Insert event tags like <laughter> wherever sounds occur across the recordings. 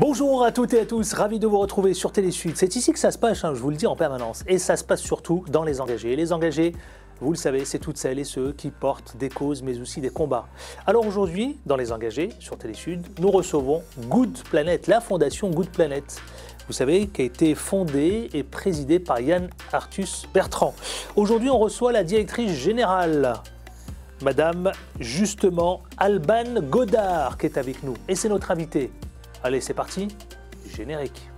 Bonjour à toutes et à tous, ravi de vous retrouver sur Télésud. C'est ici que ça se passe, hein, je vous le dis en permanence, et ça se passe surtout dans les engagés. Les engagés, vous le savez, c'est toutes celles et ceux qui portent des causes mais aussi des combats. Alors aujourd'hui, dans Les Engagés, sur Télésud, nous recevons Good Planet, la fondation Good Planet. Vous savez, qui a été fondée et présidée par Yann Artus Bertrand. Aujourd'hui, on reçoit la directrice générale, Madame justement Alban Godard, qui est avec nous. Et c'est notre invitée. Allez, c'est parti, générique.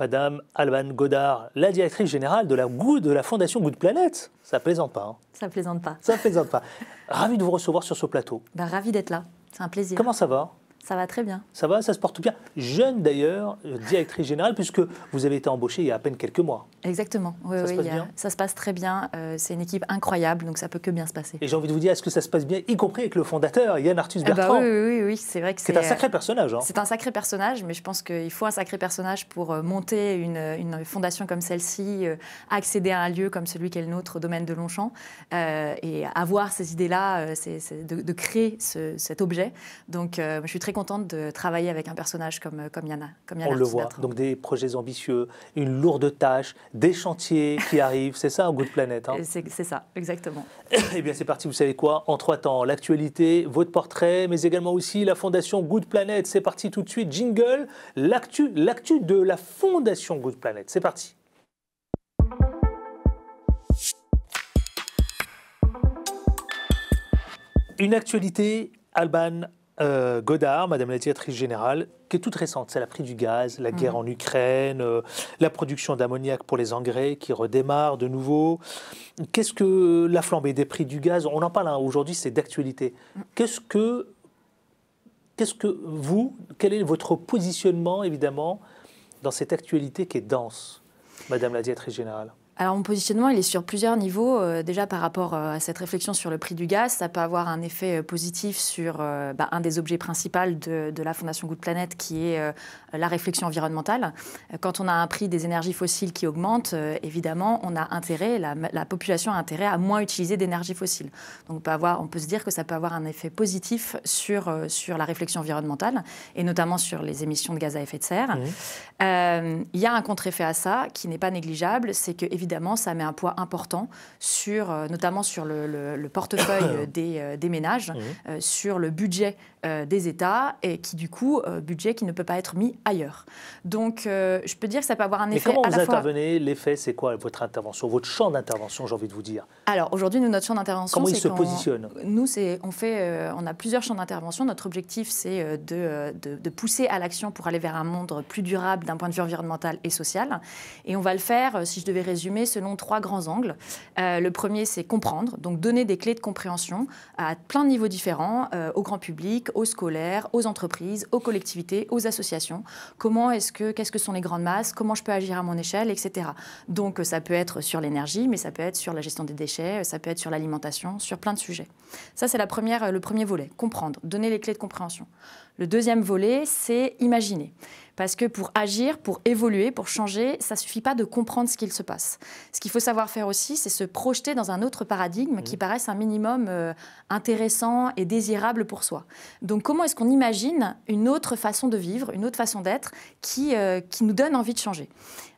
Madame Alban Godard, la directrice générale de la, Goût, de la Fondation Good Planète. Ça plaisante pas. Hein. Ça plaisante pas. Ça plaisante pas. ravi de vous recevoir sur ce plateau. Ben ravi d'être là. C'est un plaisir. Comment ça va ça va très bien. Ça va, ça se porte bien. Jeune d'ailleurs, euh, directrice générale, puisque vous avez été embauchée il y a à peine quelques mois. Exactement. ça, se passe bien ça se passe très bien. Euh, c'est une équipe incroyable, donc ça peut que bien se passer. Et j'ai envie de vous dire, est-ce que ça se passe bien, y compris avec le fondateur, Yann Arthus ah bah Bertrand Oui, oui, oui, c'est vrai que c'est. C'est un sacré personnage. Hein. C'est un sacré personnage, mais je pense qu'il faut un sacré personnage pour euh, monter une, une fondation comme celle-ci, accéder à un lieu comme celui qu'est le nôtre, au domaine de Longchamp, et avoir ces idées-là, de, de, créer cet objet. Donc, je suis très contente de travailler avec un personnage comme, euh, comme Yana. Comme On le voit. Donc des projets ambitieux, une lourde tâche, des chantiers qui <laughs> arrivent. C'est ça, un Planet. Hein. c'est ça, exactement. <coughs> Eh bien, c'est parti. Vous savez quoi En trois temps, l'actualité, votre portrait, mais également aussi la fondation Good Planet. C'est parti tout de suite. Jingle, l'actu, l'actu de la fondation Good Planet. C'est parti. Une actualité, Alban euh, Godard, Madame la directrice générale, qui est toute récente, c'est la prix du gaz, la guerre mm. en Ukraine, euh, la production d'ammoniac pour les engrais qui redémarre de nouveau. Qu'est-ce que la flambée des prix du gaz On en parle hein, aujourd'hui, c'est d'actualité. Mm. Qu'est-ce que, qu'est-ce que vous, quel est votre positionnement évidemment dans cette actualité qui est dense, Madame la directrice générale alors mon positionnement, il est sur plusieurs niveaux. Euh, déjà par rapport euh, à cette réflexion sur le prix du gaz, ça peut avoir un effet euh, positif sur bah, un des objets principaux de, la Fondation de Planète, qui est la réflexion environnementale. Quand on a un prix des énergies fossiles qui augmente, évidemment, on a intérêt, la, population a intérêt à moins utiliser d'énergie fossile. Donc on peut, se dire que ça peut avoir un effet positif sur, sur la réflexion environnementale, et notamment sur les émissions de gaz à effet de serre. Il y a un contre-effet à ça qui n'est pas négligeable, c'est que évidemment, évidemment, ça met un poids important, sur, euh, notamment sur le, portefeuille <coughs> euh, des, ménages, euh, sur le budget des États, et qui du coup, budget qui ne peut pas être mis ailleurs. Donc, je peux dire que ça peut avoir un effet. Mais comment vous intervenez L'effet, c'est quoi votre intervention, votre champ d'intervention, j'ai envie de vous dire Alors aujourd'hui, notre champ d'intervention. Comment il se positionne Nous, on, fait, on a plusieurs champs d'intervention. Notre objectif, c'est de, de pousser à l'action pour aller vers un monde plus durable d'un point de vue environnemental et social. Et on va le faire, si je devais résumer, selon trois grands angles. Euh, le premier, c'est comprendre, donc donner des clés de compréhension à plein de niveaux différents, euh, au grand public, aux scolaires, aux entreprises, aux collectivités, aux associations. Comment est-ce que, qu'est-ce que sont les grandes masses, comment je peux agir à mon échelle, etc. Donc euh, ça peut être sur l'énergie, mais ça peut être sur la gestion des déchets, ça peut être sur l'alimentation, sur plein de sujets. Ça, c'est la première, le premier volet, comprendre, donner les clés de compréhension. Le deuxième volet, c'est imaginer. Parce que pour agir, pour évoluer, pour changer, ça ne suffit pas de comprendre ce qu'il se passe. Ce qu'il faut savoir faire aussi, c'est se projeter dans un autre paradigme mmh. qui paraisse un minimum euh, intéressant et désirable pour soi. Donc comment est-ce qu'on imagine une autre façon de vivre, une autre façon d'être qui, euh, qui nous donne envie de changer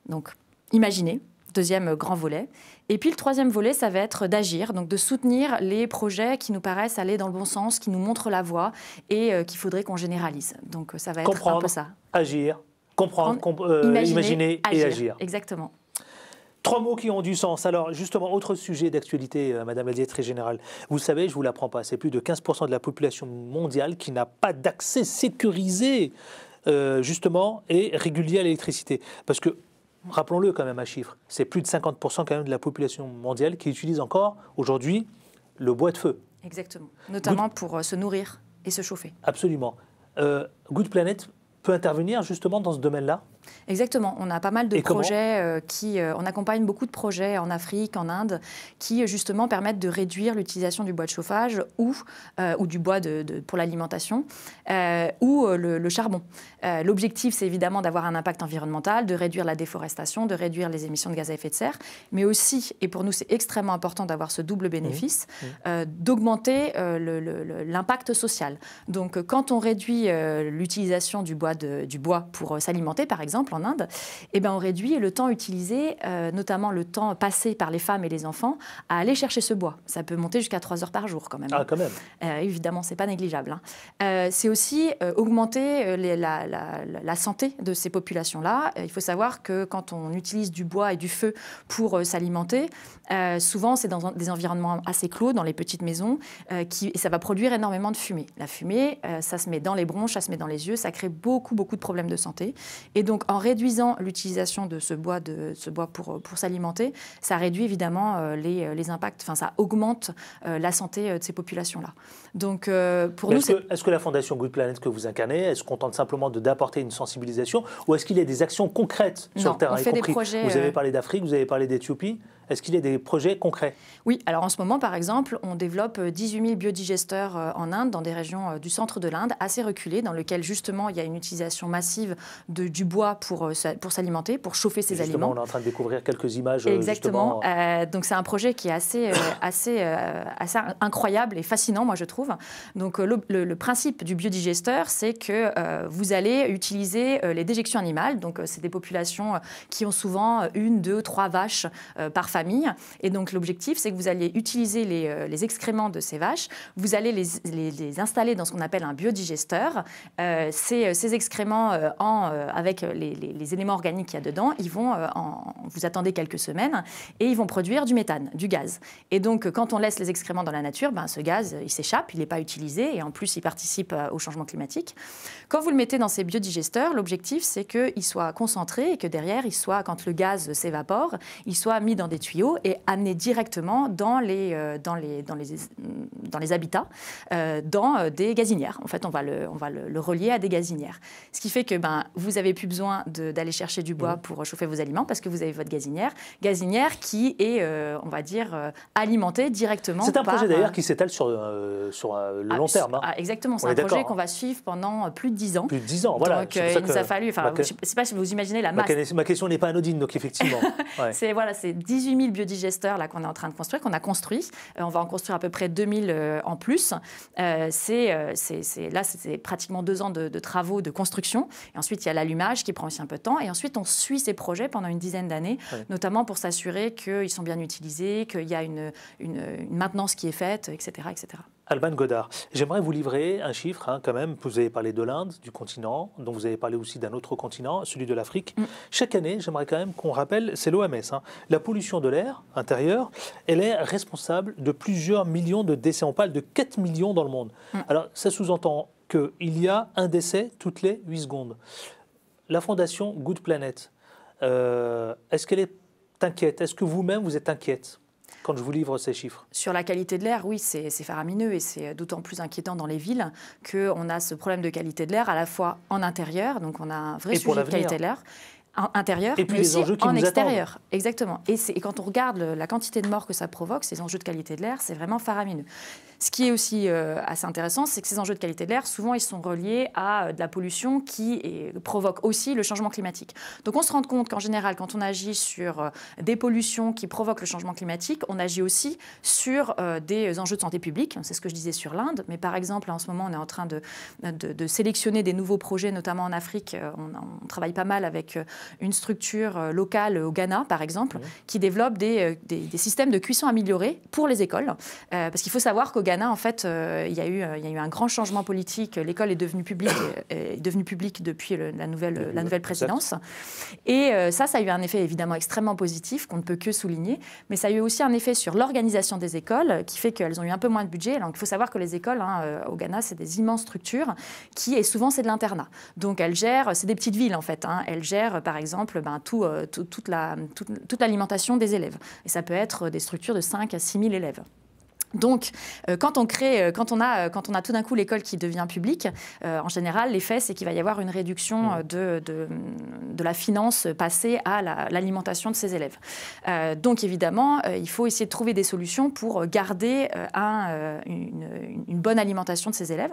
Donc imaginez. deuxième euh, grand volet. Et puis le troisième volet, ça va être d'agir, donc de soutenir les projets qui nous paraissent aller dans le bon sens, qui nous montrent la voie et euh, qu'il faudrait qu'on généralise. Donc euh, ça va être un peu ça. Agir, comprendre, euh, imaginer, et agir. Exactement. Trois mots qui ont du sens. Alors, justement, autre sujet d'actualité, Madame la Directrice Générale. Vous savez, je vous l'apprends pas, c'est plus de 15% de la population mondiale qui n'a pas d'accès sécurisé, justement, et régulier à l'électricité. Parce que rappelons-le quand même à chiffre, c'est plus de 50% quand même de la population mondiale qui utilise encore aujourd'hui le bois de feu. Exactement, notamment pour euh, se nourrir et se chauffer. Absolument. Euh, Good Planet peut intervenir justement dans ce domaine-là Exactement. On a pas mal de projets euh, qui. Euh, on accompagne beaucoup de projets en Afrique, en Inde, qui euh, justement permettent de réduire l'utilisation du bois de chauffage ou, ou du bois de, pour l'alimentation ou le, charbon. L'objectif, c'est évidemment d'avoir un impact environnemental, de réduire la déforestation, de réduire les émissions de gaz à effet de serre, mais aussi, et pour nous c'est extrêmement important d'avoir ce double bénéfice, d'augmenter l'impact social. Donc quand on réduit l'utilisation du bois, du bois pour s'alimenter, par exemple, exemple, en Inde, eh ben, on réduit le temps utilisé, euh, notamment le temps passé par les femmes et les enfants, à aller chercher ce bois. Ça peut monter jusqu'à 3 heures par jour quand même. Ah, quand même. Euh, évidemment, c'est pas négligeable. Hein. Euh, c'est aussi augmenter la, santé de ces populations-là. il faut savoir que quand on utilise du bois et du feu pour s'alimenter, souvent c'est dans des environnements assez clos, dans les petites maisons, qui, et ça va produire énormément de fumée. La fumée, ça se met dans les bronches, ça se met dans les yeux, ça crée beaucoup, beaucoup de problèmes de santé. Et donc, en réduisant l'utilisation de ce bois, euh, pour, s'alimenter, ça réduit évidemment euh, euh, les, impacts, enfin ça augmente la santé de ces populations-là. Donc pour nous... Est-ce que, la fondation Good Planet que vous incarnez, elle se contente simplement d'apporter une sensibilisation ou est-ce qu'il y a des actions concrètes sur le terrain des Vous avez parlé d'Afrique, vous avez parlé d'Éthiopie. Est-ce qu'il y a des projets concrets Oui, alors en ce moment, par exemple, on développe 18 euh, 000 biodigesteurs euh, en Inde, dans des régions euh, du centre de l'Inde, assez reculées, dans lesquelles justement il y a une utilisation massive du bois pour, pour s'alimenter, pour chauffer ses aliments. On est en train de découvrir quelques images. Exactement. donc c'est un projet qui est assez, <coughs> assez, assez incroyable et fascinant, moi je trouve. Donc le, le principe du biodigesteur, c'est que vous allez utiliser les déjections animales. Donc c'est des populations qui ont souvent une, deux, trois vaches par famille et donc l'objectif, c'est que vous allez utiliser euh, les, excréments de ces vaches, vous allez les, installer dans ce qu'on appelle un biodigesteur. Euh, euh, ces, excréments, en, avec les, éléments organiques qu'il y a dedans, ils vont, en, vous attendez quelques semaines, et ils vont produire du méthane, du gaz. Et donc quand on laisse les excréments dans la nature, ben, ce gaz, il s'échappe, il n'est pas utilisé, et en plus, il participe au changement climatique. Quand vous le mettez dans ces biodigesteurs, l'objectif, c'est qu'il soit concentré et que derrière, il soit, quand le gaz s'évapore, il soit mis dans des tuyaux et amené directement dans les, euh, dans les, dans les, dans les habitats, euh, dans euh, des gazinières. En fait, on va, le, on va le, relier à des gazinières. Ce qui fait que ben, vous n'avez plus besoin d'aller chercher du bois mmh. pour chauffer vos aliments parce que vous avez votre gazinière. Gazinière qui est, on va dire, alimentée directement. C'est un projet d'ailleurs qui s'étale sur, sur le long terme. Hein. Ah, exactement, c'est un projet qu'on va suivre pendant plus de 10 ans. Plus de 10 ans, voilà. Donc il nous a fallu, enfin, je ne sais pas si vous imaginez la masse. Ma, question n'est pas anodine, donc effectivement. <laughs> c'est voilà, 18 000 biodigesteurs là qu'on est en train de construire, qu'on a construit. Euh, on va en construire à peu près 2 000 euh, en plus. Euh, c'est, c'est, là, c'est pratiquement deux ans de, travaux de construction. Et ensuite, il y a l'allumage qui prend aussi un peu de temps. Et ensuite, on suit ces projets pendant une dizaine d'années, notamment pour s'assurer qu'ils sont bien utilisés, qu'il y a une, une maintenance qui est faite, etc., etc. Alban Godard, j'aimerais vous livrer un chiffre hein, quand même. Vous avez parlé de l'Inde, du continent, dont vous avez parlé aussi d'un autre continent, celui de l'Afrique. Mm. Chaque année, j'aimerais quand même qu'on rappelle, c'est l'OMS, hein, la pollution de l'air intérieur, elle est responsable de plusieurs millions de décès. On parle de 4 millions dans le monde. Mm. Alors ça sous-entend qu'il y a un décès toutes les 8 secondes. La fondation Good Planet, euh, est-ce qu'elle est inquiète Est-ce que vous-même, vous êtes inquiète quand je vous livre ces chiffres Sur la qualité de l'air, oui, c'est faramineux et c'est d'autant plus inquiétant dans les villes qu'on a ce problème de qualité de l'air à la fois en intérieur, donc on a un vrai sujet de qualité de l'air, intérieur, et puis les enjeux en extérieur. Exactement. Et, et, quand on regarde la quantité de morts que ça provoque, ces enjeux de qualité de l'air, c'est vraiment faramineux. Ce qui est aussi euh, assez intéressant, c'est que ces enjeux de qualité de l'air, souvent, ils sont reliés à euh, de la pollution qui est, provoque aussi le changement climatique. Donc on se rend compte qu'en général, quand on agit sur euh, des pollutions qui provoquent le changement climatique, on agit aussi sur des enjeux de santé publique. C'est ce que je disais sur l'Inde. Mais par exemple, en ce moment, on est en train de, de, sélectionner des nouveaux projets, notamment en Afrique. on travaille pas mal avec une structure euh, locale euh, au Ghana, par exemple, qui développe euh, des, des, systèmes de cuisson améliorés pour les écoles. parce qu'il faut savoir qu'au Ghana, en fait, il, y a eu, il y a eu un grand changement politique. L'école est devenue publique, est devenue publique depuis la, nouvelle, la nouvelle présidence. Et ça, ça a eu un effet évidemment extrêmement positif qu'on ne peut que souligner. Mais ça a eu aussi un effet sur l'organisation des écoles qui fait qu'elles ont eu un peu moins de budget. Alors, il faut savoir que les écoles hein, au Ghana, c'est des immenses structures qui, et souvent, c'est de l'internat. Donc, elles gèrent, c'est des petites villes en fait. Hein. elles gèrent, par par exemple, ben, euh, toute l'alimentation des élèves. Et ça peut être euh, des structures de 5 à 6 000 élèves. Donc, euh, quand on crée, euh, quand on a, euh, quand on a tout d'un coup l'école qui devient publique, en général, l'effet, c'est qu'il va y avoir une réduction mm. de, de, la finance passée à l'alimentation de ses élèves. donc, évidemment, il faut essayer de trouver des solutions pour garder une, bonne alimentation de ses élèves.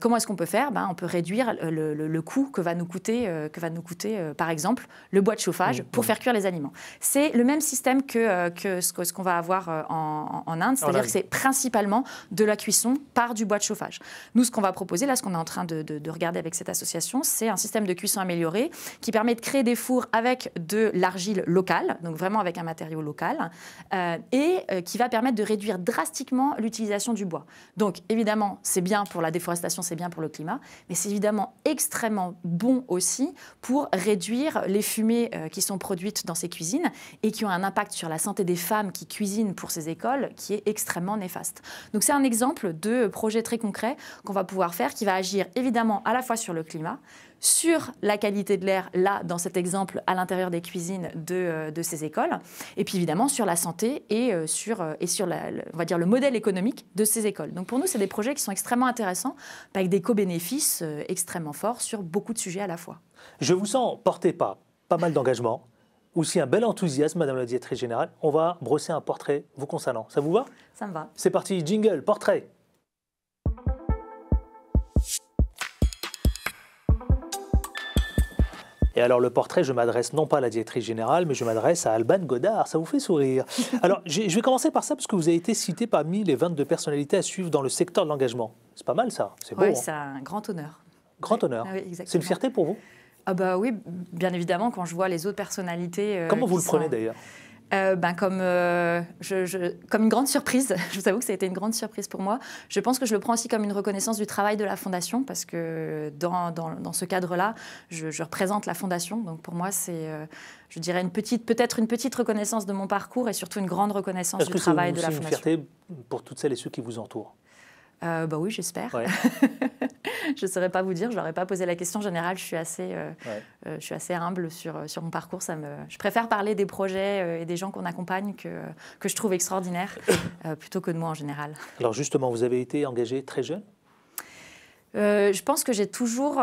comment est-ce qu'on peut faire ben, On peut réduire le, coût que va nous coûter, que va nous coûter par exemple, le bois de chauffage mm. pour mm. faire cuire les aliments. C'est le même système que, que ce qu'on va avoir en, Inde, c'est-à-dire c'est principalement de la cuisson par du bois de chauffage. Nous, ce qu'on va proposer, là, ce qu'on est en train de, regarder avec cette association, c'est un système de cuisson amélioré qui permet de créer des fours avec de l'argile locale, donc vraiment avec un matériau local, euh, et euh, qui va permettre de réduire drastiquement l'utilisation du bois. Donc évidemment, c'est bien pour la déforestation, c'est bien pour le climat, mais c'est évidemment extrêmement bon aussi pour réduire les fumées euh, qui sont produites dans ces cuisines et qui ont un impact sur la santé des femmes qui cuisinent pour ces écoles qui est extrêmement néfaste. Donc c'est un exemple de projet très concret qu'on va pouvoir faire qui va agir évidemment à la fois sur le climat, sur la qualité de l'air, là, dans cet exemple, à l'intérieur des cuisines de, euh, ces écoles, et puis évidemment sur la santé et euh, sur, euh, et sur le, va dire, le modèle économique de ces écoles. Donc pour nous, c'est des projets qui sont extrêmement intéressants, avec des co-bénéfices extrêmement forts sur beaucoup de sujets à la fois. Je vous sens porté pas, pas mal d'engagement, aussi un bel enthousiasme, Madame la Directrice Générale, on va brosser un portrait vous concernant. Ça vous va Ça me va. C'est parti, jingle, portrait. Et alors le portrait, je m'adresse non pas à la directrice générale, mais je m'adresse à Alban Godard. Ça vous fait sourire. <laughs> Alors je vais commencer par ça parce que vous avez été cité parmi les 22 personnalités à suivre dans le secteur de l'engagement. C'est pas mal ça. C'est Oui, hein. c'est un grand honneur. Grand honneur. Ah c'est une fierté pour vous ah bah oui, bien évidemment, quand je vois les autres personnalités. Euh, Comment vous le prenez d'ailleurs euh, ben comme, euh, comme une grande surprise. <laughs> je vous avoue que ça a été une grande surprise pour moi. Je pense que je le prends aussi comme une reconnaissance du travail de la Fondation, parce que dans, ce cadre-là, je, représente la Fondation. Donc pour moi, c'est, je dirais, une petite, peut-être une petite reconnaissance de mon parcours et surtout une grande reconnaissance du travail de la Fondation. Est-ce que pour toutes celles et ceux qui vous entourent euh, bah oui, j'espère. <laughs> je ne saurais pas vous dire, je n'aurais pas posé la question générale. Je suis assez, euh, euh, je suis assez humble sur, sur mon parcours. Ça me, je préfère parler des projets et des gens qu'on accompagne que, que je trouve extraordinaires <coughs> plutôt que de moi en général. Alors justement, vous avez été engagé très jeune je pense que j'ai toujours,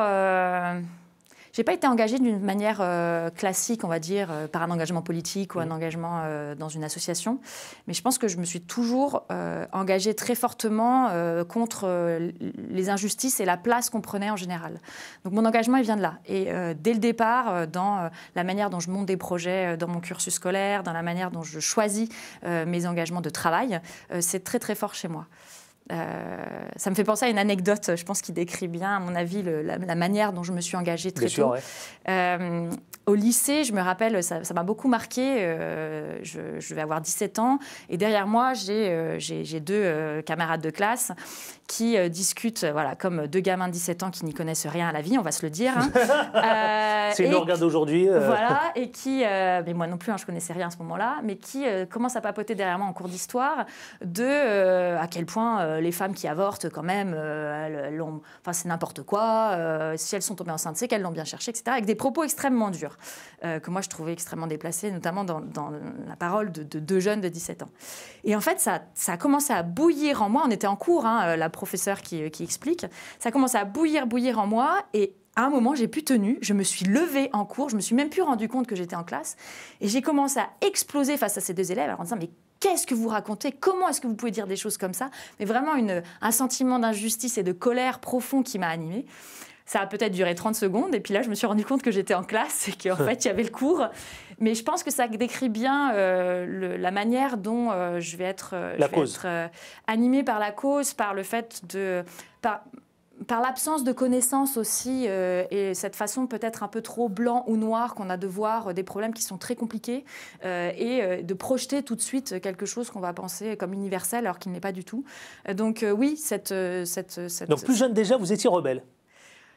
j'ai pas été engagée d'une manière euh, classique, on va dire, euh, par un engagement politique ou un mm. engagement euh, dans une association, mais je pense que je me suis toujours engagée très fortement contre les injustices et la place qu'on prenait en général. Donc mon engagement, il vient de là. Et dès le départ, dans la manière dont je monte des projets dans mon cursus scolaire, dans la manière dont je choisis mes engagements de travail, c'est très très fort chez moi. Euh, ça me fait penser à une anecdote, je pense, qui décrit bien, à mon avis, la, manière dont je me suis engagée très tôt. Euh, au lycée, je me rappelle, ça m'a beaucoup marqué. Euh, je, je, vais avoir 17 ans et derrière moi, j'ai deux camarades de classe qui euh, discutent, euh, voilà, comme deux gamins de 17 ans qui n'y connaissent rien à la vie, on va se le dire. Hein. <laughs> Euh, c'est le regard d'aujourd'hui. Voilà, et qui, mais moi non plus, hein, je connaissais rien à ce moment-là, mais qui commence à papoter derrière moi en cours d'histoire de à quel point les femmes qui avortent, quand même, enfin, c'est n'importe quoi. si elles sont tombées enceintes, c'est qu'elles l'ont bien cherché, etc. Avec des propos extrêmement durs, que moi je trouvais extrêmement déplacés, notamment dans, la parole de, deux jeunes de 17 ans. Et en fait, ça, ça a commencé à bouillir en moi. On était en cours, hein, la professeur euh, qui, explique. Ça commence à bouillir, bouillir en moi et à un moment, j'ai plus tenu, je me suis levée en cours, je me suis même plus rendu compte que j'étais en classe, et j'ai commencé à exploser face à ces deux élèves en disant mais qu'est-ce que vous racontez Comment est-ce que vous pouvez dire des choses comme ça Mais vraiment un sentiment d'injustice et de colère profond qui m'a animée. Ça a peut-être duré 30 secondes. Et puis là, je me suis rendu compte que j'étais en classe et qu'en <laughs> fait, il y avait le cours. Mais je pense que ça décrit bien euh, la manière dont euh, je vais être, euh, animée par la cause, par le fait de. Par, par l'absence de connaissances aussi et cette façon peut-être un peu trop blanc ou noir qu'on a de voir des problèmes qui sont très compliqués et de projeter tout de suite quelque chose qu'on va penser comme universel alors qu'il n'est pas du tout. donc oui, cette, cette, cette... Donc plus jeune déjà, vous étiez rebelle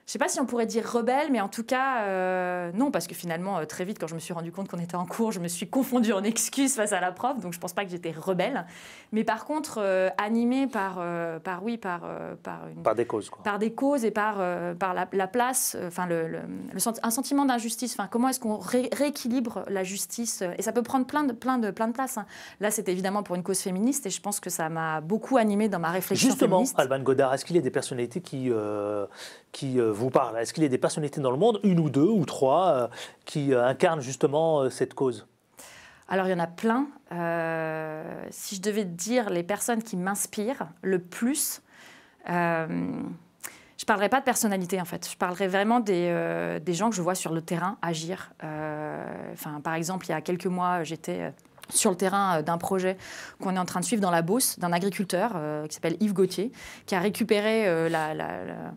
je sais pas si on pourrait dire rebelle, mais en tout cas, euh, non, parce que finalement, euh, très vite, quand je me suis rendu compte qu'on était en cours, je me suis confondue en excuses face à la prof, donc je pense pas que j'étais rebelle. Mais par contre, animé euh, animée par, par oui, par, par, une, par des causes, quoi. par des causes et par, par la, place, enfin le, le, un sentiment d'injustice. Enfin, comment est-ce qu'on rééquilibre la justice Et ça peut prendre plein de plein de plein de places. Hein. Là, c'était évidemment pour une cause féministe, et je pense que ça m'a beaucoup animée dans ma réflexion Justement, Alban Godard, est-ce qu'il y a des personnalités qui qui euh, vous parle, Est-ce qu'il y a des personnalités dans le monde, une ou deux ou trois, euh, qui euh, incarnent justement cette cause alors il y en a plein. si je devais dire les personnes qui m'inspirent le plus, euh, je parlerai pas de personnalité en fait. Je parlerai vraiment des, des gens que je vois sur le terrain agir. Enfin, par exemple, il y a quelques mois, j'étais sur le terrain euh, d'un projet qu'on est en train de suivre dans la Beauce, d'un agriculteur euh, qui s'appelle Yves Gauthier, qui a récupéré euh, la,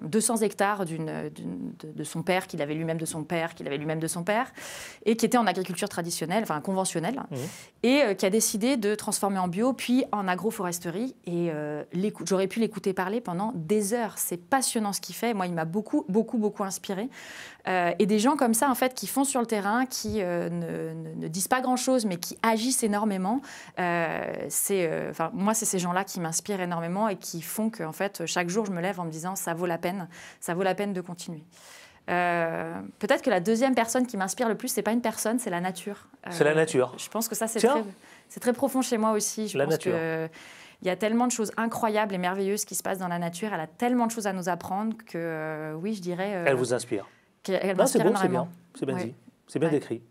200 hectares de, son père, qu'il avait lui-même de son père, qu'il avait lui-même de son père, et qui était en agriculture traditionnelle, enfin conventionnelle, mmh. et qui a décidé de transformer en bio, puis en agroforesterie. Et j'aurais pu l'écouter parler pendant des heures. C'est passionnant ce qu'il fait. Moi, il m'a beaucoup, beaucoup, beaucoup inspiré euh, et des gens comme ça, en fait, qui font sur le terrain, qui euh, ne, disent pas grand-chose, mais qui agissent énormément, euh, c'est, moi, c'est ces gens-là qui m'inspirent énormément et qui font que, en fait, chaque jour, je me lève en me disant, ça vaut la peine, ça vaut la peine de continuer. peut-être que la deuxième personne qui m'inspire le plus, c'est pas une personne, c'est la nature. c'est la nature. Je pense que ça, c'est très, très profond chez moi aussi. Je la nature. il y a tellement de choses incroyables et merveilleuses qui se passent dans la nature. Elle a tellement de choses à nous apprendre que, oui, je dirais. Elle vous inspire. C'est bon, c'est bien, c'est bien dit, c'est bien décrit.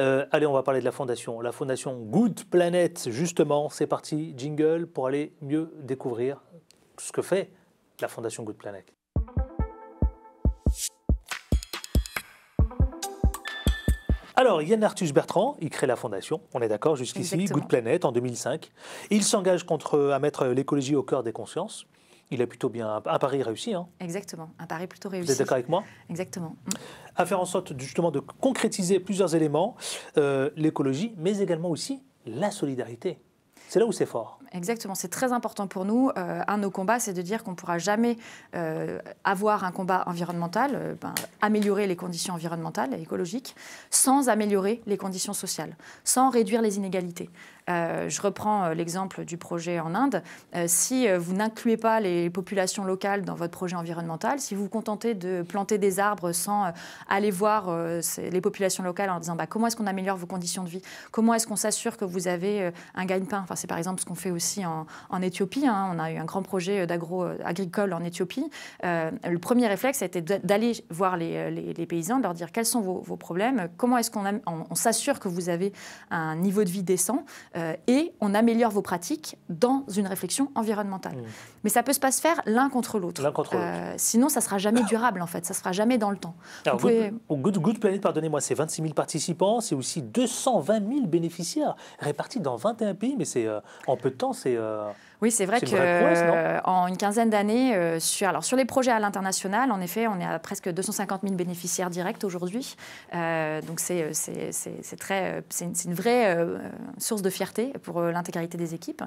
Euh, allez, on va parler de la fondation. La fondation Good Planet, justement, c'est parti, jingle, pour aller mieux découvrir ce que fait la fondation Good Planet. Alors, Yann Arthus Bertrand, il crée la fondation, on est d'accord jusqu'ici, Good Planet en 2005. Il s'engage contre à mettre l'écologie au cœur des consciences il a plutôt bien. Un pari réussi. Hein. Exactement, un pari plutôt réussi. Vous êtes d'accord avec moi Exactement. À faire en sorte justement de concrétiser plusieurs éléments, euh, l'écologie, mais également aussi la solidarité. C'est là où c'est fort. Exactement, c'est très important pour nous. Euh, un de nos combats, c'est de dire qu'on ne pourra jamais euh, avoir un combat environnemental, ben, améliorer les conditions environnementales et écologiques, sans améliorer les conditions sociales, sans réduire les inégalités. Euh, je reprends euh, l'exemple du projet en Inde. Euh, si vous n'incluez pas les populations locales dans votre projet environnemental, si vous vous contentez de planter des arbres sans aller voir les populations locales en disant bah, comment est-ce qu'on améliore vos conditions de vie, comment est-ce qu'on s'assure que vous avez un gagne-pain. Enfin, c'est par exemple ce qu'on fait aussi en, Éthiopie. Hein. On a eu un grand projet d'agro-agricole en Éthiopie. le premier réflexe a été d'aller voir les, paysans, de leur dire quels sont vos, problèmes, comment est-ce qu'on on, s'assure que vous avez un niveau de vie décent. Euh, et on améliore vos pratiques dans une réflexion environnementale. Mmh. Mais ça peut pas se faire l'un contre l'autre. Euh, sinon, ça sera jamais <coughs> durable en fait, ça sera jamais dans le temps. Oh, Good, Good, Planet, pardonnez-moi, c'est 26 000 participants, c'est aussi 220 000 bénéficiaires répartis dans 21 pays, mais c'est euh, en peu de temps, c'est oui, c'est vrai qu'en une quinzaine d'années, euh, sur, alors, sur les projets à l'international, en effet, on est à presque 250 000 bénéficiaires directs aujourd'hui. Euh, donc c'est euh, une, une vraie source de fierté pour l'intégralité des équipes.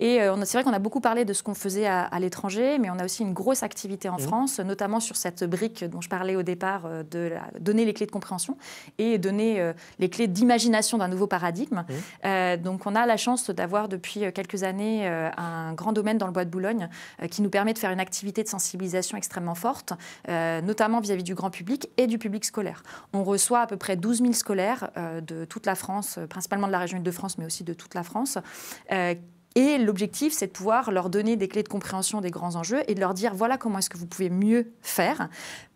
Et c'est vrai qu'on a beaucoup parlé de ce qu'on faisait à, l'étranger, mais on a aussi une grosse activité en mmh. France, notamment sur cette brique dont je parlais au départ, de donner les clés de compréhension et donner les clés d'imagination d'un nouveau paradigme. Mmh. donc on a la chance d'avoir depuis quelques années un grand domaine dans le bois de Boulogne euh, qui nous permet de faire une activité de sensibilisation extrêmement forte, euh, notamment vis-à-vis du grand public et du public scolaire. On reçoit à peu près 12 000 scolaires euh, de toute la France, principalement de la région de france mais aussi de toute la France, et l'objectif, c'est de pouvoir leur donner des clés de compréhension des grands enjeux et de leur dire voilà comment est-ce que vous pouvez mieux faire.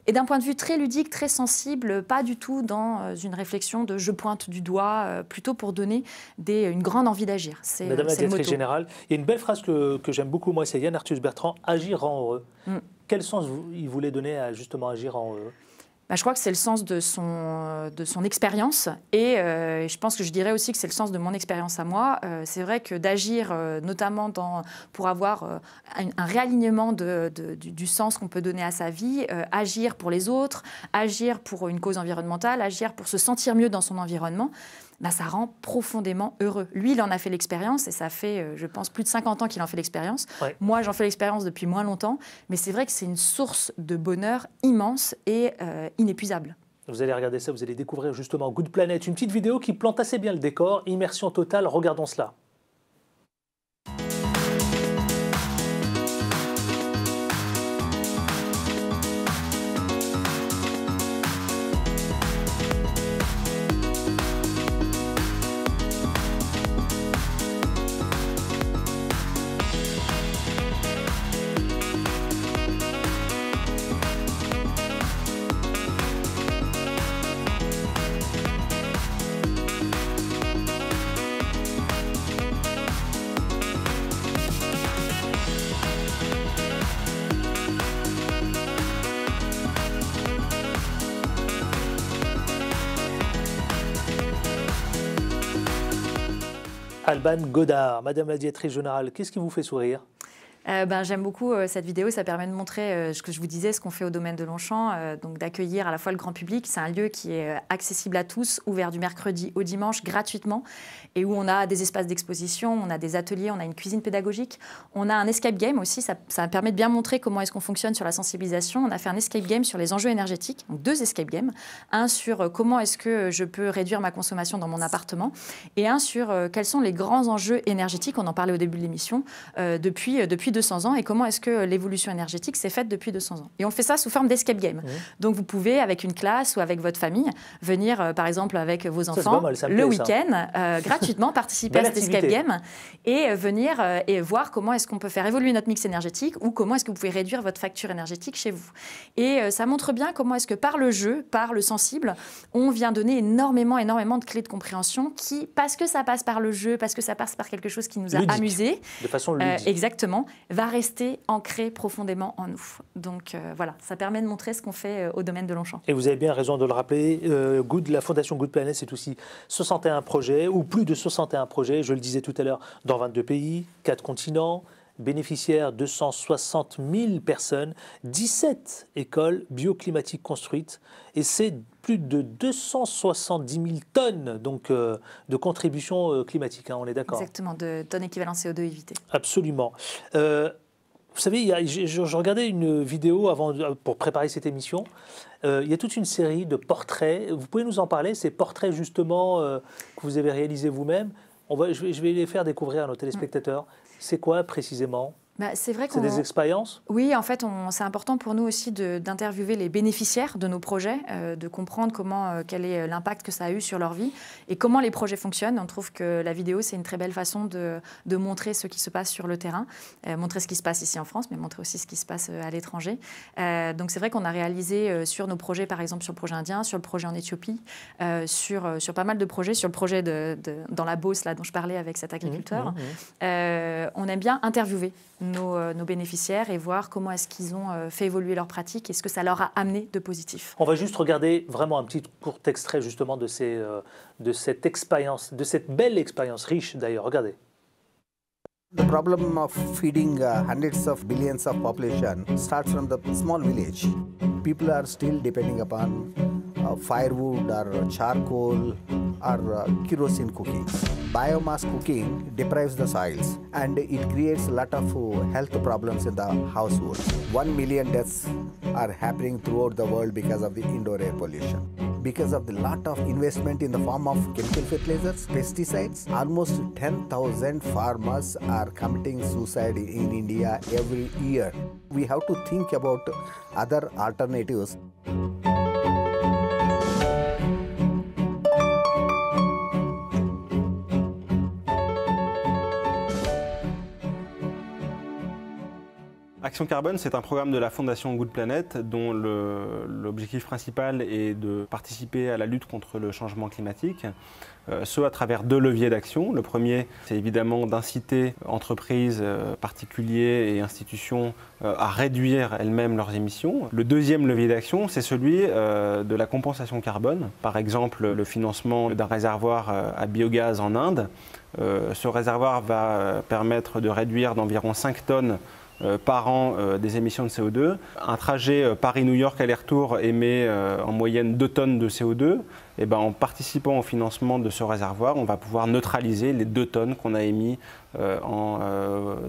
Et d'un point de vue très ludique, très sensible, pas du tout dans euh, une réflexion de je pointe du doigt, euh, plutôt pour donner des, une grande envie d'agir. Madame euh, la directrice générale, il y a une belle phrase que, j'aime beaucoup, moi, c'est Yann Arthus Bertrand Agir rend heureux. Mm. Quel sens il voulait donner à justement agir en heureux bah, je crois que c'est le sens de son, de son expérience euh, et je pense que je dirais aussi que c'est le sens de mon expérience à moi. Euh, c'est vrai que d'agir euh, notamment pour avoir un, réalignement du, sens qu'on peut donner à sa vie, agir pour les autres, agir pour une cause environnementale, agir pour se sentir mieux dans son environnement, bah, ça rend profondément heureux. Lui, il en a fait l'expérience, et ça fait, euh, je pense, plus de 50 ans qu'il en fait l'expérience. Moi, j'en fais l'expérience depuis moins longtemps, mais c'est vrai que c'est une source de bonheur immense et euh, inépuisable. Vous allez regarder ça, vous allez découvrir justement Good Planet, une petite vidéo qui plante assez bien le décor, immersion totale, regardons cela. Godard. Madame la directrice générale, qu'est-ce qui vous fait sourire euh, ben, j'aime beaucoup euh, cette vidéo, ça permet de montrer euh, ce que je vous disais, ce qu'on fait au domaine de Longchamp, donc d'accueillir à la fois le grand public, c'est un lieu qui est accessible à tous, ouvert du mercredi au dimanche gratuitement, et où on a des espaces d'exposition, on a des ateliers, on a une cuisine pédagogique, on a un escape game aussi, ça, ça permet de bien montrer comment est-ce qu'on fonctionne sur la sensibilisation, on a fait un escape game sur les enjeux énergétiques, donc deux escape games, un sur comment est-ce que je peux réduire ma consommation dans mon appartement, et un sur quels sont les grands enjeux énergétiques, on en parlait au début de l'émission, depuis, depuis 200 ans et comment est-ce que l'évolution énergétique s'est faite depuis 200 ans. Et on fait ça sous forme d'escape game. Donc vous pouvez, avec une classe ou avec votre famille, venir euh, par exemple avec vos enfants le week-end, euh, <laughs> gratuitement participer à cet escape game et euh, venir et voir comment est-ce qu'on peut faire évoluer notre mix énergétique ou comment est-ce que vous pouvez réduire votre facture énergétique chez vous. Et ça montre bien comment est-ce que par le jeu, par le sensible, on vient donner énormément, énormément de clés de compréhension qui, parce que ça passe par le jeu, parce que ça passe par quelque chose qui nous a amusés, de façon ludique. exactement, va rester ancré profondément en nous. Donc euh, voilà, ça permet de montrer ce qu'on fait euh, au domaine de Longchamp. Et vous avez bien raison de le rappeler, euh, la fondation Good Planet, c'est aussi 61 projets, ou plus de 61 projets, je le disais tout à l'heure, dans 22 pays, 4 continents, bénéficiaires 260 000 personnes, 17 écoles bioclimatiques construites, et c'est plus de 270 000 tonnes donc, euh, de contributions euh, climatiques, hein, on est d'accord Exactement, de tonnes équivalent CO2 évitées. Absolument. Euh, vous savez, je, regardais une vidéo avant, pour préparer cette émission. il y a toute une série de portraits. Vous pouvez nous en parler, ces portraits justement que vous avez réalisés vous-même. On va, je, vais, les faire découvrir à nos mm. téléspectateurs. C'est quoi précisément bah, c'est vrai qu'on. C'est des expériences Oui, en fait, c'est important pour nous aussi d'interviewer les bénéficiaires de nos projets, euh, de comprendre comment, euh, quel est euh, l'impact que ça a eu sur leur vie et comment les projets fonctionnent. On trouve que la vidéo, c'est une très belle façon de, montrer ce qui se passe sur le terrain, montrer ce qui se passe ici en France, mais montrer aussi ce qui se passe à l'étranger. donc, c'est vrai qu'on a réalisé sur nos projets, par exemple, sur le projet indien, sur le projet en Éthiopie, sur, sur pas mal de projets, sur le projet dans la Beauce, là, dont je parlais avec cet agriculteur. Mmh, mmh, mmh. on aime bien interviewer euh, nos, bénéficiaires et voir comment est-ce qu'ils ont euh, fait évoluer leur pratique et ce que ça leur a amené de positif. On va juste regarder vraiment un petit court extrait justement de, ces, euh, de cette expérience, de cette belle expérience riche d'ailleurs. Regardez. The problem of feeding uh, hundreds of billions of population starts from the small village. People are still depending upon Uh, firewood or charcoal or uh, kerosene cooking. Biomass cooking deprives the soils and it creates a lot of uh, health problems in the household. One million deaths are happening throughout the world because of the indoor air pollution. Because of the lot of investment in the form of chemical fertilizers, pesticides, almost 10,000 farmers are committing suicide in India every year. We have to think about other alternatives. Carbone, c'est un programme de la Fondation Good Planet dont l'objectif principal est de participer à la lutte contre le changement climatique, euh, ce à travers deux leviers d'action. Le premier, c'est évidemment d'inciter entreprises, euh, particuliers et institutions euh, à réduire elles-mêmes leurs émissions. Le deuxième levier d'action, c'est celui de la compensation carbone. Par exemple, le financement d'un réservoir à biogaz en Inde. ce réservoir va permettre de réduire d'environ 5 tonnes euh, par an euh, des émissions de CO2. Un trajet euh, Paris-New York aller-retour émet en moyenne 2 tonnes de CO2. Et eh ben, en participant au financement de ce réservoir, on va pouvoir neutraliser les 2 tonnes qu'on a émises en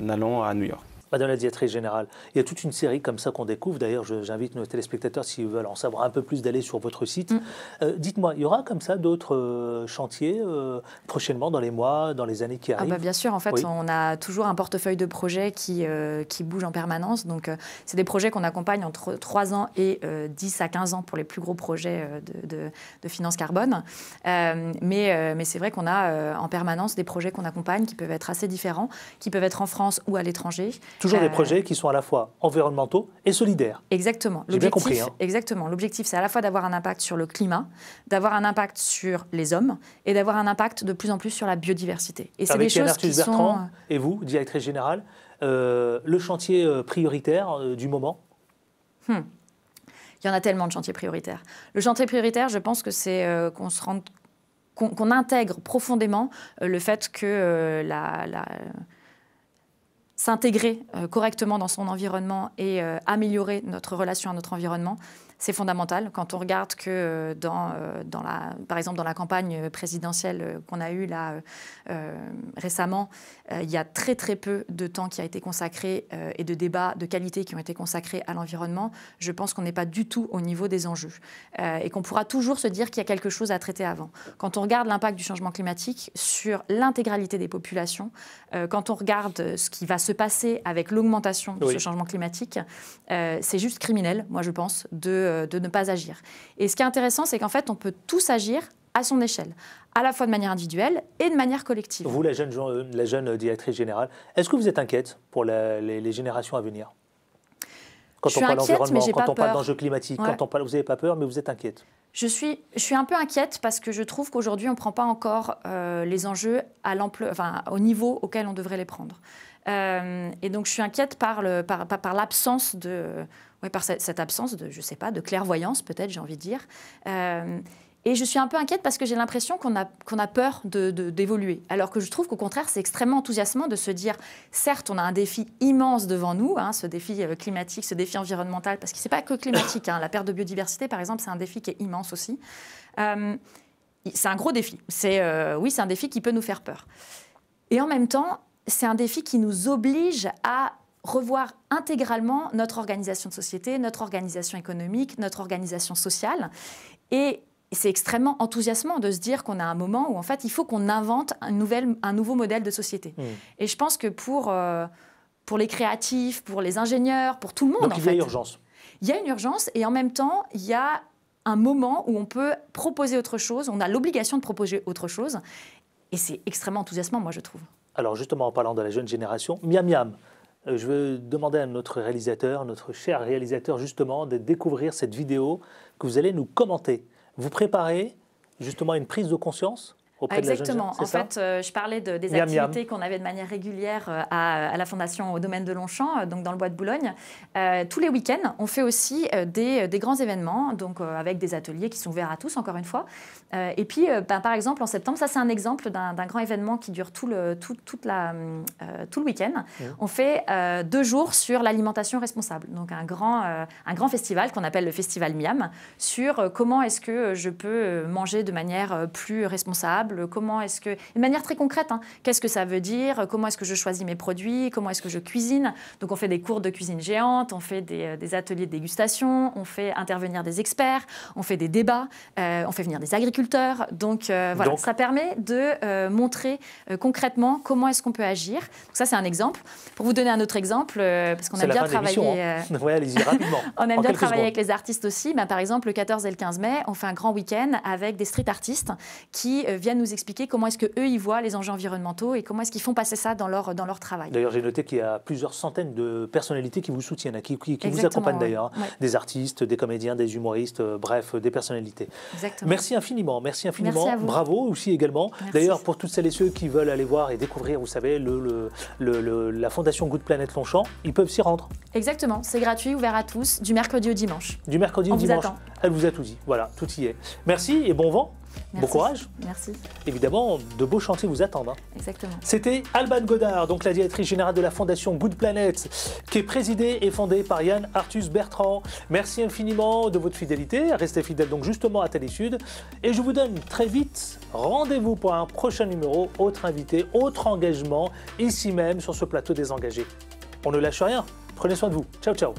allant à New York. Madame la directrice générale, il y a toute une série comme ça qu'on découvre. D'ailleurs, j'invite nos téléspectateurs, s'ils veulent en savoir un peu plus, d'aller sur votre site. Mm. Euh, dites-moi, il y aura comme ça d'autres euh, chantiers euh, prochainement, dans les mois, dans les années qui ah bah, arrivent Bien sûr, en fait, on a toujours un portefeuille de projets qui, qui bouge en permanence. Donc, c'est des projets qu'on accompagne entre 3 ans et 10 à 15 ans pour les plus gros projets de, de, finance carbone. mais mais c'est vrai qu'on a en permanence des projets qu'on accompagne qui peuvent être assez différents, qui peuvent être en France ou à l'étranger. Toujours des euh, projets qui sont à la fois environnementaux et solidaires. Exactement. J'ai hein. Exactement. L'objectif, c'est à la fois d'avoir un impact sur le climat, d'avoir un impact sur les hommes et d'avoir un impact de plus en plus sur la biodiversité. Et c'est des choses qui Bertrand sont... Euh, et vous, directrice générale, euh, le chantier prioritaire du moment hmm. Il y en a tellement de chantiers prioritaires. Le chantier prioritaire, je pense que c'est qu'on se qu'on intègre profondément le fait que la s'intégrer euh, correctement dans son environnement et euh, améliorer notre relation à notre environnement, c'est fondamental. Quand on regarde que, euh, dans, euh, dans la, par exemple, dans la campagne présidentielle euh, qu'on a eue là récemment, il y a très très peu de temps qui a été consacré et de débats de qualité qui ont été consacrés à l'environnement. Je pense qu'on n'est pas du tout au niveau des enjeux et qu'on pourra toujours se dire qu'il y a quelque chose à traiter avant. Quand on regarde l'impact du changement climatique sur l'intégralité des populations, quand on regarde ce qui va se passer avec l'augmentation de ce changement climatique, c'est juste criminel, moi je pense, de euh, de, ne pas agir. Et ce qui est intéressant, c'est qu'en fait, on peut tous agir à son échelle, à la fois de manière individuelle et de manière collective. Vous, la jeune, la jeune directrice générale, est-ce que vous êtes inquiète pour les, générations à venir Quand je on parle quand on parle d'enjeux climatiques, quand on parle, vous n'avez pas peur, mais vous êtes inquiète je suis, je suis un peu inquiète parce que je trouve qu'aujourd'hui, on ne prend pas encore euh, les enjeux à enfin, au niveau auquel on devrait les prendre. Euh, et donc, je suis inquiète par l'absence par, par de ouais, par cette, absence de, je sais pas, de clairvoyance peut-être, j'ai envie de dire. Euh, et je suis un peu inquiète parce que j'ai l'impression qu'on a, qu'on a peur d'évoluer. De, d'évoluer. Alors que je trouve qu'au contraire, c'est extrêmement enthousiasmant de se dire, certes, on a un défi immense devant nous, hein, ce défi euh, climatique, ce défi environnemental, parce que ce n'est pas que climatique. Hein. la perte de biodiversité, par exemple, c'est un défi qui est immense aussi. Euh, c'est un gros défi. C'est, oui, c'est un défi qui peut nous faire peur. Et en même temps, c'est un défi qui nous oblige à revoir intégralement notre organisation de société, notre organisation économique, notre organisation sociale. Et c'est extrêmement enthousiasmant de se dire qu'on a un moment où, en fait, il faut qu'on invente un, nouvel, un nouveau modèle de société. Hmm. Et je pense que pour, euh, pour les créatifs, pour les ingénieurs, pour tout le monde, Donc, il y a une urgence. Il y a une urgence et en même temps, il y a un moment où on peut proposer autre chose, on a l'obligation de proposer autre chose. Et c'est extrêmement enthousiasmant, moi, je trouve. Alors justement, en parlant de la jeune génération, Miam Miam, euh, je veux demander à notre réalisateur, notre cher réalisateur, justement, de découvrir cette vidéo que vous allez nous commenter. Vous préparez justement une prise de conscience ah, exactement. En fait, euh, je parlais de, des activités qu'on avait de manière régulière euh, à, la Fondation au domaine de Longchamp, euh, donc dans le bois de Boulogne. tous les week-ends, on fait aussi des, grands événements, donc avec des ateliers qui sont ouverts à tous, encore une fois. et puis, ben, par exemple, en septembre, ça c'est un exemple d'un grand événement qui dure tout le, tout, toute la, tout le week-end. On fait deux jours sur l'alimentation responsable, donc un grand, un grand festival qu'on appelle le Festival Miam, sur comment est-ce que je peux manger de manière plus responsable Comment est-ce que, de manière très concrète, hein, qu'est-ce que ça veut dire Comment est-ce que je choisis mes produits Comment est-ce que je cuisine Donc on fait des cours de cuisine géante, on fait des, euh, ateliers de dégustation, on fait intervenir des experts, on fait des débats, euh, on fait venir des agriculteurs. Donc euh, voilà, ça permet de montrer concrètement comment est-ce qu'on peut agir. ça c'est un exemple. Pour vous donner un autre exemple, parce qu'on a bien travaillé. Hein. <laughs> rapidement. <laughs> on aime bien travailler avec les artistes aussi. Ben, par exemple, le 14 et le 15 mai, on fait un grand week-end avec des street artistes qui viennent nous expliquer comment est-ce qu'eux, ils voient les enjeux environnementaux et comment est-ce qu'ils font passer ça dans leur, dans leur travail. D'ailleurs, j'ai noté qu'il y a plusieurs centaines de personnalités qui vous soutiennent, hein, qui, qui, qui vous accompagnent d'ailleurs, hein. des artistes, des comédiens, des humoristes, euh, bref, euh, des personnalités. Exactement. Merci infiniment, merci infiniment. Bravo aussi également. D'ailleurs, pour toutes celles et ceux qui veulent aller voir et découvrir, vous savez, le, la fondation Good Planet Longchamp, ils peuvent s'y rendre. Exactement, c'est gratuit, ouvert à tous, du mercredi au dimanche. Du mercredi au dimanche. Elle vous a tout dit, voilà, tout y est. Merci et bon vent. Bon courage. Merci. Évidemment, de beaux chantiers vous attendent. Hein. Exactement. C'était Alban Godard, donc la directrice générale de la fondation Good Planet, qui est présidée et fondée par Yann Arthus Bertrand. Merci infiniment de votre fidélité. Restez fidèles donc justement à Sud. Et je vous donne très vite rendez-vous pour un prochain numéro, autre invité, autre engagement, ici même sur ce plateau des engagés. On ne lâche rien. Prenez soin de vous. Ciao, ciao.